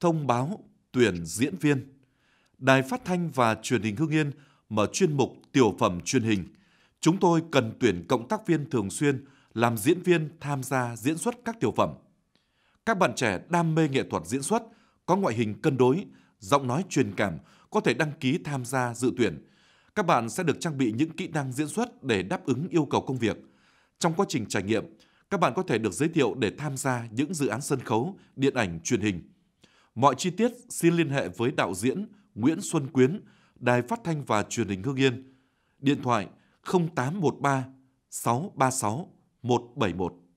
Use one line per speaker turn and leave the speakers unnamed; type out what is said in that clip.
thông báo tuyển diễn viên. Đài Phát thanh và Truyền hình Hưng Yên mở chuyên mục tiểu phẩm truyền hình. Chúng tôi cần tuyển cộng tác viên thường xuyên làm diễn viên tham gia diễn xuất các tiểu phẩm. Các bạn trẻ đam mê nghệ thuật diễn xuất, có ngoại hình cân đối, giọng nói truyền cảm có thể đăng ký tham gia dự tuyển. Các bạn sẽ được trang bị những kỹ năng diễn xuất để đáp ứng yêu cầu công việc. Trong quá trình trải nghiệm, các bạn có thể được giới thiệu để tham gia những dự án sân khấu, điện ảnh, truyền hình. Mọi chi tiết xin liên hệ với đạo diễn Nguyễn Xuân Quyến, Đài Phát thanh và Truyền hình hương Yên. Điện thoại 0813 636 171.